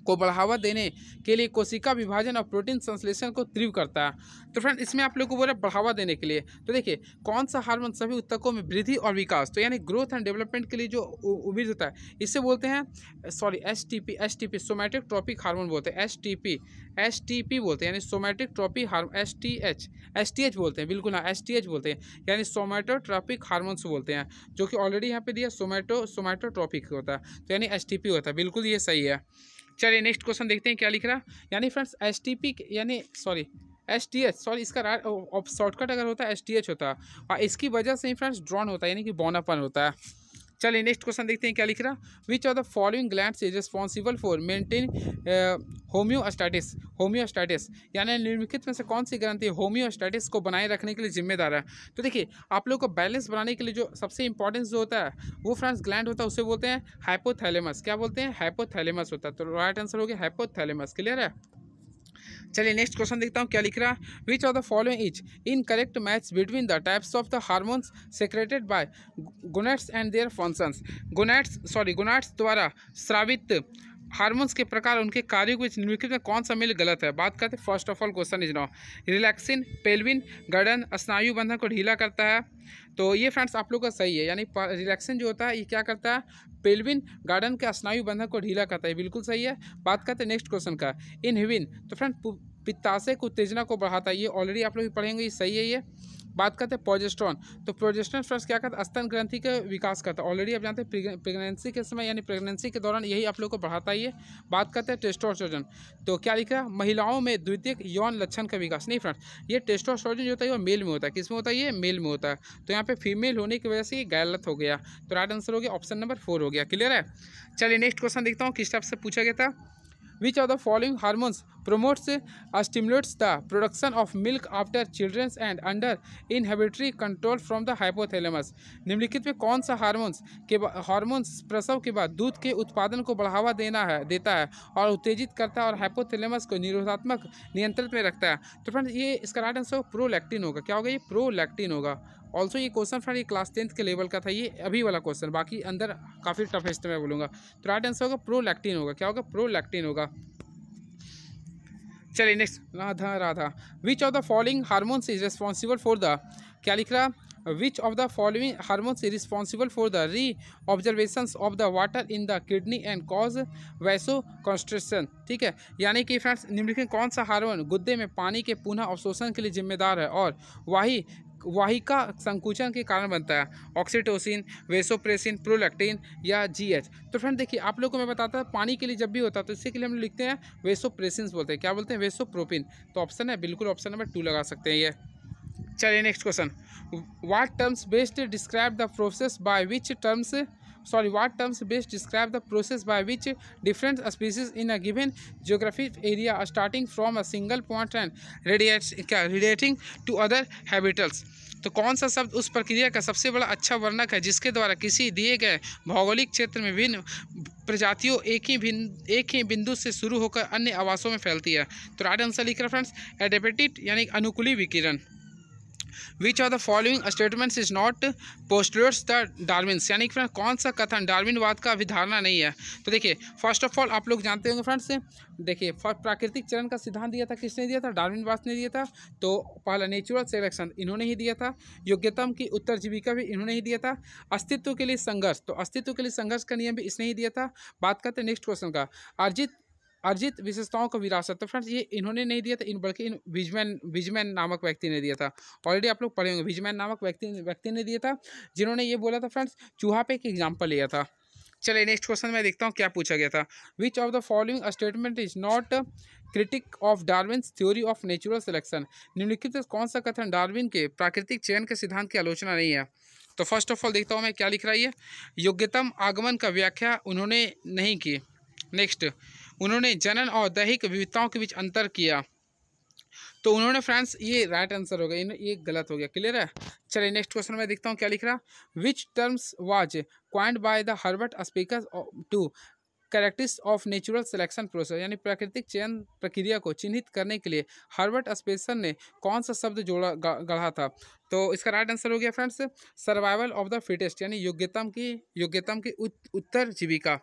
को बढ़ावा देने के लिए कोशिका विभाजन और प्रोटीन संश्लेषण को तीव्र करता है तो फ्रेंड इसमें आप लोग को बोला बढ़ावा देने के लिए तो देखिए कौन सा हार्मोन सभी उत्तकों में वृद्धि और विकास तो यानी ग्रोथ एंड डेवलपमेंट के लिए जो उम्मीद होता है इसे बोलते हैं sorry S T P S T P somatic tropic hormone बोलते हैं S T P S T P बोलते हैं यानी somatic tropic hormone S T H S T H बोलते हैं बिल्कुल हाँ एस टी एच बोलते हैं यानी सोमैटोट्रॉपिक से बोलते हैं जो कि ऑलरेडी यहाँ पे दिया सोमैटो सोमैटोट्रॉपिक होता है तो यानी एस टी पी होता है बिल्कुल ये सही है चलिए नेक्स्ट क्वेश्चन देखते हैं क्या लिख रहा है यानी फ्रेंड्स एस टी पी यानी sorry S T H sorry इसका शॉर्टकट अगर होता है एस टी एच होता है और इसकी वजह से ही फ्रेंड्स ड्रॉन होता है यानी कि बॉनअपन होता है चलिए नेक्स्ट क्वेश्चन देखते हैं क्या लिख रहा which are the following gland is responsible for maintain homeostasis homeostasis यानी निम्नलिखित में से कौन सी ग्रंथि होम्योस्टाटिस को बनाए रखने के लिए जिम्मेदार है तो देखिए आप लोग को बैलेंस बनाने के लिए जो सबसे इंपॉर्टेंस जो होता है वो फ्रेंड्स ग्लैंड होता है उसे बोलते हैं हाइपोथैलेमस क्या बोलते हैं हाइपोथैलेमस होता है तो राइट आंसर हो गया हाइपोथैलेमस क्लियर है चलिए नेक्स्ट क्वेश्चन देखता हूँ क्या लिख रहा है which of the following is incorrect match between the types of the hormones secreted by gonads and their functions gonads sorry gonads द्वारा श्रावित हार्मोन्स के प्रकार उनके कार्यों के निम्नलिखित में कौन सा मिल गलत है बात करते first of all question is now relaxin pelvic girdle स्नायु बंधन को ढीला करता है तो ये फ्रेंड्स आप लोग का सही है यानी रिलैक्सन जो होता है ये क्या करता है पेल्विन गार्डन के स्नायु बंधन को ढीला करता है बिल्कुल सही है बात करते हैं नेक्स्ट क्वेश्चन का इनहिबिन तो फ्रेंड पित्ताशय को उत्तेजना को बढ़ाता है ये ऑलरेडी आप लोग पढ़ेंगे ये सही है ये बात करते हैं प्रोजेस्ट्रॉन तो प्रोजेस्ट्रॉन फ्रेंड्स क्या करता है स्तन ग्रंथि का विकास करता है ऑलरेडी आप जानते हैं प्रेगनेंसी के समय यानी प्रेगनेंसी के दौरान यही आप लोग को बढ़ाता ही है बात करते हैं टेस्टोस्ट्रोजन तो क्या लिखा महिलाओं में द्वितीय यौन लक्षण का विकास नहीं फ्रेंड्स ये टेस्टोस्ट्रोजन जो होता है वो मेल में होता है किस में होता है ये मेल में होता है तो यहाँ पे फीमेल होने की वजह से ये गलत हो गया तो राइट आंसर हो गया ऑप्शन नंबर फोर हो गया क्लियर है चलिए नेक्स्ट क्वेश्चन देखता हूँ किस टाइप से पूछा गया था which are the following hormones promotes stimulates the production of milk after childrens and under inhibitory control from the hypothalamus निम्नलिखित में कौन सा हारमोन्स के हारमोन्स प्रसव के बाद दूध के उत्पादन को बढ़ावा देना है देता है और उत्तेजित करता है और हाइपोथेलेमस को निरोधात्मक नियंत्रण में रखता है तो फ्रेंड ये इसका राइट आंसर प्रोलैक्टिन होगा क्या होगा ये प्रोलैक्टिन होगा ऑल्सो ये क्वेश्चन फ्रेंड ये क्लास टेंथ के लेवल का था ये अभी वाला क्वेश्चन बाकी अंदर काफ़ी टफेस्ट मैं बोलूँगा तो राइट आंसर होगा प्रोलैक्टिन होगा क्या होगा प्रोलैक्टिन होगा चलिए next Radha Radha which of the following hormones is responsible for the क्या लिख रहा which of the following hormones is responsible for the re observation of the water in the kidney and cause vasoconstriction ठीक है यानी कि friends निम्नलिखित कौन सा हारमोन गुद्दे में पानी के पुनः अवशोषण के लिए जिम्मेदार है और वही वाहिका संकुचन के कारण बनता है ऑक्सीटोसिन वेसोप्रेसिन प्रोलैक्टिन या जीएच तो फ्रेंड देखिए आप लोग को मैं बताता हूँ पानी के लिए जब भी होता है तो इसके लिए हम लिखते हैं वेसोप्रेसिन बोलते हैं क्या बोलते हैं वेसोप्रोपिन तो ऑप्शन है बिल्कुल ऑप्शन नंबर टू लगा सकते हैं ये चलिए next question what terms best describe the process by which terms sorry what terms best describe the process by which different species in a given geographic area starting from a single point and radiate क्या radiating to other habitats तो कौन सा शब्द उस प्रक्रिया का सबसे बड़ा अच्छा वर्णक है जिसके द्वारा किसी दिए गए भौगोलिक क्षेत्र में भिन्न प्रजातियों एक ही भिन्न एक ही बिंदु से शुरू होकर अन्य आवासों में फैलती है तो राइट आंसर लिख रहा फ्रेंड्स एडेपेटिट यानी अनुकूली विकिरण which are the following statements is not posters the Darwin यानी कि फ्रेंड कौन सा कथन डार्विनवाद का अभिधारणा नहीं है तो देखिए फर्स्ट ऑफ ऑल आप लोग जानते होंगे फ्रेंड्स देखिए प्राकृतिक चरण का सिद्धांत दिया था किसने दिया था डार्विनवाद ने दिया था तो पहला नेचुरल सेलेक्शन इन्होंने ही दिया था योग्यतम की उत्तर जीविका भी इन्होंने ही दिया था अस्तित्व के लिए संघर्ष तो अस्तित्व के लिए संघर्ष का नियम भी इसने ही दिया था बात करते हैं नेक्स्ट क्वेश्चन का अर्जित अर्जित विशेषताओं को विरासत तो फ्रेंड्स ये इन्होंने नहीं दिया था इन बल्कि इन विजमैन विजमैन नामक व्यक्ति ने दिया था ऑलरेडी आप लोग पढ़े होंगे विजमैन नामक व्यक्ति व्यक्ति ने दिया था जिन्होंने ये बोला था फ्रेंड्स चूहा पे एक एग्जाम्पल लिया था चलिए नेक्स्ट क्वेश्चन मैं देखता हूँ क्या पूछा गया था which of the following statement is not critic of Darwin theory of natural selection निम्नलिखित कौन सा कथन डार्विन के प्राकृतिक चयन के सिद्धांत की आलोचना नहीं है तो फर्स्ट ऑफ ऑल देखता हूँ मैं क्या लिख रहा है योग्यतम आगमन का व्याख्या उन्होंने नहीं की नेक्स्ट उन्होंने जनन और दैहिक विविधताओं के बीच अंतर किया तो उन्होंने फ्रेंड्स ये राइट आंसर हो गया ये गलत हो गया क्लियर है चलिए नेक्स्ट क्वेश्चन मैं देखता हूँ क्या लिख रहा which terms was coined by the Herbert Spencer to characters of natural selection process यानी प्राकृतिक चयन प्रक्रिया को चिन्हित करने के लिए हर्बर्ट स्पेसर ने कौन सा शब्द जोड़ा गढ़ा था तो इसका राइट आंसर हो गया friends survival of the fittest यानी योग्यतम की योग्यतम की उत, उत्तर जीविका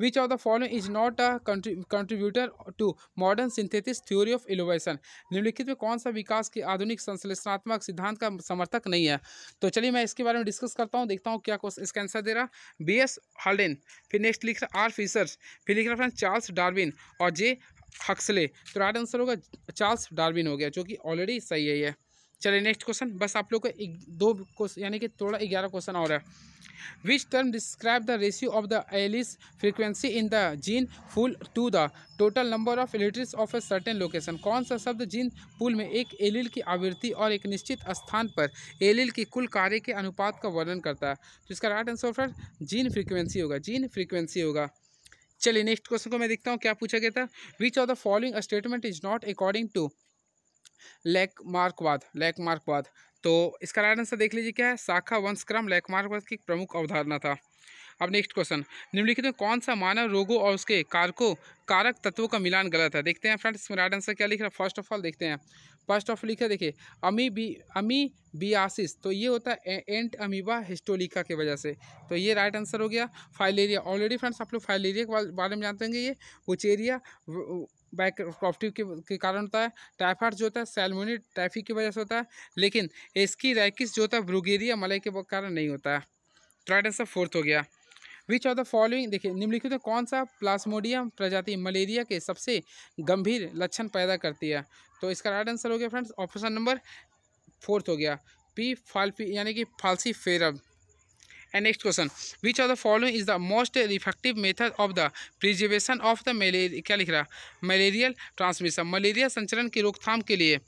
which of the following is not a contributor to modern synthetic theory of innovation निम्नलिखित में कौन सा विकास के आधुनिक संश्लेषणात्मक सिद्धांत का समर्थक नहीं है तो चलिए मैं इसके बारे में डिस्कस करता हूँ देखता हूँ क्या इसका आंसर दे रहा बी एस हाल्डेन फिर नेक्स्ट लिख रहा आर फिशर्स फिर लिख रहा फ्रेंड चार्ल्स डार्विन और जे हक्सले तो राइट आंसर होगा चार्ल्स डार्विन हो गया जो कि ऑलरेडी सही है चलिए नेक्स्ट क्वेश्चन बस आप लोग को दो क्वेश्चन यानी कि थोड़ा ग्यारह क्वेश्चन और है which term describe the ratio of the alleles frequency in the gene pool to the total number of electrics of a certain location कौन सा शब्द जीन पूल में एक एलिल की आवृत्ति और एक निश्चित स्थान पर एलिल की कुल कार्य के अनुपात का वर्णन करता है तो इसका right answer offer gene frequency होगा जीन फ्रीक्वेंसी होगा चलिए नेक्स्ट क्वेश्चन को मैं देखता हूँ क्या पूछा गया था which of the following statement is not according to लैक मार्कवाद लैक मार्कवाद तो इसका राइट आंसर देख लीजिए क्या है शाखा वंशक्रम लैक मार्कवाद की प्रमुख अवधारणा था अब नेक्स्ट क्वेश्चन निम्नलिखित में कौन सा मानव रोगों और उसके कारकों कारक तत्वों का मिलान गलत है देखते हैं फ्रेंड्स इसमें राइट आंसर क्या लिख रहा है फर्स्ट ऑफ ऑल देखते हैं फर्स्ट ऑफ लिखा देखिए अमी बी अमी बियासिस तो ये होता है एंट अमीबा हिस्टोलिका की वजह से तो ये राइट आंसर हो गया फाइलेरिया ऑलरेडी फ्रेंड्स आप लोग फाइलेरिया के बारे में जानते होंगे ये उचेरिया बैक्रॉफ्टिव के, के कारण होता है टाइफाइड जो होता है सेलमोनी टाइफी की वजह से होता है लेकिन इसकी रैकिस जो होता है ब्रुगेरिया मलय के कारण नहीं होता है तो राइट आंसर फोर्थ हो गया विच ऑफ द फॉलोइंग देखिए निम्नलिखित कौन सा प्लास्मोडियम प्रजाति मलेरिया के सबसे गंभीर लक्षण पैदा करती है तो इसका राइट आंसर हो गया फ्रेंड्स ऑप्शन नंबर फोर्थ हो गया पी फाल्पी यानी कि फालसी फेरब and next question which of the following is the most effective method of the preservation of the malaria क्या लिख रहा है मलेरियल ट्रांसमिशन मलेरिया संचरण की रोकथाम के लिए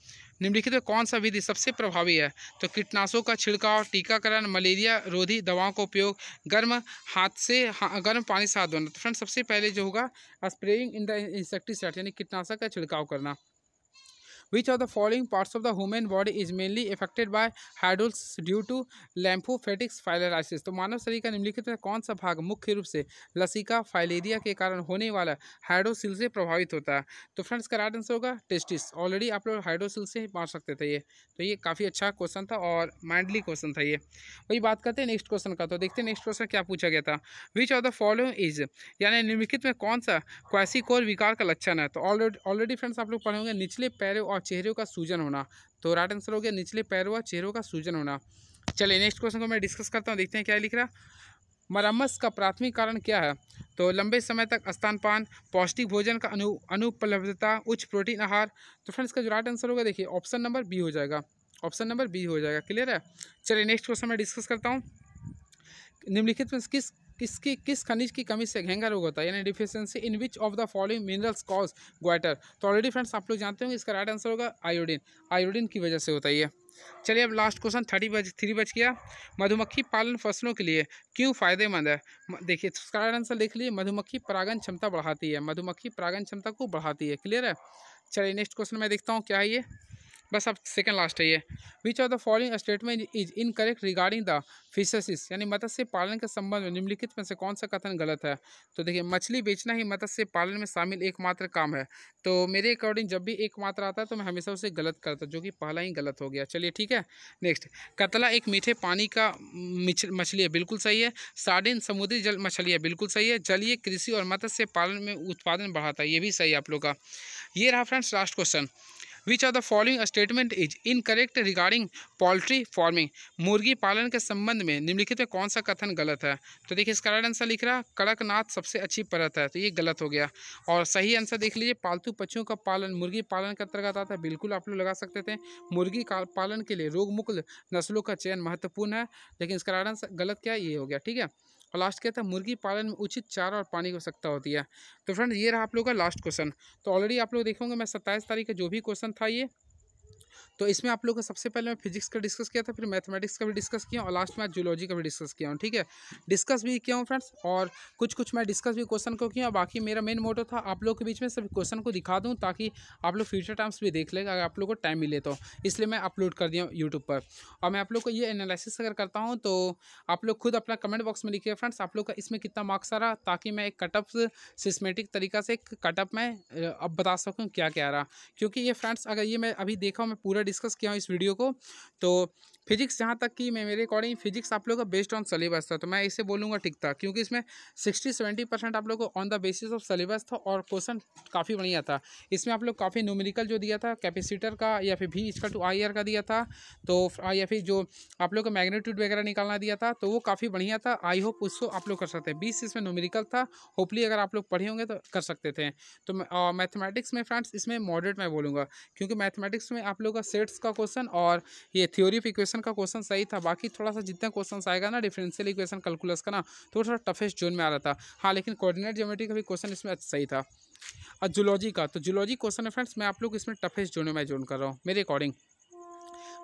निम्नलिखित में कौन सा विधि सबसे प्रभावी है तो कीटनाशकों का छिड़काव टीकाकरण मलेरिया रोधी दवाओं का उपयोग गर्म हाथ से हा, गर्म पानी से हाथ धोना तो फ्रेंड सबसे पहले जो होगा स्प्रेइंग इन द इंसेक्टिसाइड यानी कीटनाशक का छिड़काव करना which are the following parts of the human body is mainly effected by hydrocele due to lymphatic filariasis तो मानव शरीर का निम्नलिखित में कौन सा भाग मुख्य रूप से लसिका फाइलेरिया के कारण होने वाला हाइड्रोसिल से प्रभावित होता है तो फ्रेंड्स का राइट आंसर होगा टेस्टिस ऑलरेडी आप लोग हाइड्रोसिल से ही मार सकते थे ये तो ये काफ़ी अच्छा क्वेश्चन था और माइंडली क्वेश्चन था ये वही बात करते हैं नेक्स्ट क्वेश्चन का तो देखते हैं नेक्स्ट क्वेश्चन क्या पूछा गया था which are the following is यानी निम्नलिखित में कौन सा क्वासिकोर विकार का लक्षण है तो ऑलरेडी ऑलरेडी फ्रेंड्स आप लोग पढ़े होंगे निचले पैरों और चेहरे का सूजन होना तो राइट आंसर हो गया निचले पैरों व चेहरों का सूजन होना चलिए नेक्स्ट क्वेश्चन को मैं डिस्कस करता हूँ देखते हैं क्या लिख रहा मरम्मत का प्राथमिक कारण क्या है तो लंबे समय तक स्तनपान पौष्टिक भोजन का अनु अनुपलब्धता उच्च प्रोटीन आहार तो फ्रेंड्स का जो राइट आंसर होगा देखिए ऑप्शन नंबर बी हो जाएगा ऑप्शन नंबर बी हो जाएगा क्लियर है चलिए नेक्स्ट क्वेश्चन मैं डिस्कस करता हूँ निम्नलिखित में किस किसकी किस खनिज की कमी से घेंगा रोग होता है यानी deficiency in which of the following minerals cause goitre तो ऑलरेडी फ्रेंड्स आप लोग जानते होंगे इसका राइट आंसर होगा आयोडीन आयोडीन की वजह से होता है चलिए अब लास्ट क्वेश्चन थर्टी बज थ्री बज गया मधुमक्खी पालन फसलों के लिए क्यों फायदेमंद है देखिए इसका राइट आंसर लिख लीजिए मधुमक्खी परागन क्षमता बढ़ाती है मधुमक्खी परागन क्षमता को बढ़ाती है क्लियर है चलिए नेक्स्ट क्वेश्चन मैं देखता हूँ क्या है ये बस अब सेकंड लास्ट है ये which of the following statement is incorrect regarding the fisheries यानी मत्स्य पालन के संबंध में निम्नलिखित में से कौन सा कथन गलत है तो देखिए मछली बेचना ही मत्स्य पालन में शामिल एकमात्र काम है तो मेरे अकॉर्डिंग जब भी एकमात्र आता है तो मैं हमेशा उसे गलत करता जो कि पहला ही गलत हो गया चलिए ठीक है नेक्स्ट कतला एक मीठे पानी का मछली है बिल्कुल सही है साडिन समुद्री जल मछली है बिल्कुल सही है जलीय कृषि और मत्स्य पालन में उत्पादन बढ़ाता है ये भी सही है आप लोग का ये रहा friends last question which are the following statement is incorrect regarding poultry farming मुर्गी पालन के संबंध में निम्नलिखित में कौन सा कथन गलत है तो देखिए इसका राइट आंसर लिख रहा है कड़कनाथ सबसे अच्छी परत है तो ये गलत हो गया और सही आंसर देख लीजिए पालतू पक्षियों का पालन मुर्गी पालन के अंतर्गत आता है बिल्कुल आप लोग लगा सकते थे मुर्गी का पालन के लिए रोगमुक्त नस्लों का चयन महत्वपूर्ण है लेकिन इसका राइट आंसर गलत क्या ये हो गया ठीक है और लास्ट क्या था मुर्गी पालन में उचित चारा और पानी की आवश्यकता होती है तो फ्रेंड ये रहा आप लोग का लास्ट क्वेश्चन तो ऑलरेडी आप लोग देखोगे मैं सत्ताईस तारीख का जो भी क्वेश्चन था ये तो इसमें आप लोग को सबसे पहले मैं फिजिक्स का डिस्कस किया था फिर मैथमेटिक्स का भी डिस्कस किया और लास्ट में आज जूलॉजी का भी डिस्कस किया हूँ ठीक है डिस्कस भी किया हूँ फ्रेंड्स और कुछ कुछ मैं डिस्कस भी क्वेश्चन को किया बाकी मेरा मेन मोटो था आप लोग के बीच में सभी क्वेश्चन को दिखा दूँ ताकि आप लोग फ्यूचर टाइम्स भी देख लेगा अगर आप लोग को टाइम मिले तो इसलिए मैं अपलोड कर दिया यूट्यूब पर और मैं आप लोग को ये एनालिसिस अगर करता हूँ तो आप लोग खुद अपना कमेंट बॉक्स में लिखिए फ्रेंड्स आप लोग का इसमें कितना मार्क्स आ रहा ताकि मैं एक कटअप सिस्मेटिक तरीका से एक कटअप में अब बता सकूँ क्या क्या रहा क्योंकि ये फ्रेंड्स अगर ये मैं अभी देखा हूँ मैं पूरा पूरा डिस्कस किया हूँ इस वीडियो को तो फिजिक्स जहाँ तक कि मैं मेरे अकॉर्डिंग फिजिक्स आप लोग का बेस्ड ऑन सिलेबस था तो मैं इसे बोलूँगा ठीक था क्योंकि इसमें सिक्सटी सेवेंटी परसेंट आप लोग को on the basis of syllabus था और क्वेश्चन काफ़ी बढ़िया था इसमें आप लोग काफ़ी न्यूमेरिकल जो दिया था कैपेसिटर का या फिर भी इसका टू आई का दिया था तो या फिर e जो आप लोग का मैग्नीट्यूड वगैरह निकालना दिया था तो वो काफ़ी बढ़िया था आई होप उसको आप लोग कर सकते हैं बीस इसमें न्यूमेरिकल था होपली अगर आप लोग पढ़े होंगे तो कर सकते थे तो मैथमेटिक्स में फ्रेंड्स इसमें मॉडरेट मैं बोलूँगा क्योंकि मैथमेटिक्स में आप लोग का सेट्स का क्वेश्चन और ये थ्योरी ऑफ इक्वेशन इक्वेशन का क्वेश्चन सही था बाकी थोड़ा सा जितना क्वेश्चन आएगा ना डिफरेंशियल इक्वेशन कैलकुलस का ना तो थोड़ा टफेस्ट जोन में आ रहा था हाँ लेकिन कोऑर्डिनेट ज्योमेट्री का भी क्वेश्चन इसमें अच्छा सही था और जूलॉजी का तो जूलॉजी क्वेश्चन है फ्रेंड्स मैं आप लोग इसमें टफेस्ट जोन में जोन कर रहा हूँ मेरे अकॉर्डिंग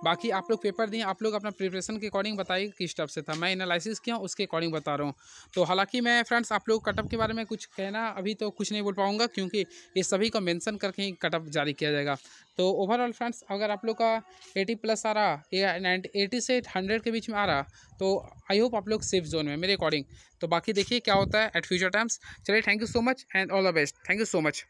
बाकी आप लोग पेपर दिए आप लोग अपना प्रिपरेशन के अकॉर्डिंग बताइए किस टाइप से था मैं एनालिसिस किया उसके अकॉर्डिंग बता रहा हूँ तो हालांकि मैं फ्रेंड्स आप लोग कटअप के बारे में कुछ कहना अभी तो कुछ नहीं बोल पाऊँगा क्योंकि ये सभी को मैंसन करके ही कटअप जारी किया जाएगा तो ओवरऑल फ्रेंड्स अगर आप लोग का एटी प्लस आ रहा या नाइन्टी एटी से हंड्रेड के बीच में आ रहा तो आई होप आप लोग सेफ जोन में मेरे अकॉर्डिंग तो बाकी देखिए क्या होता है एट फ्यूचर टाइम्स चलिए thank you so much and all the best thank you so much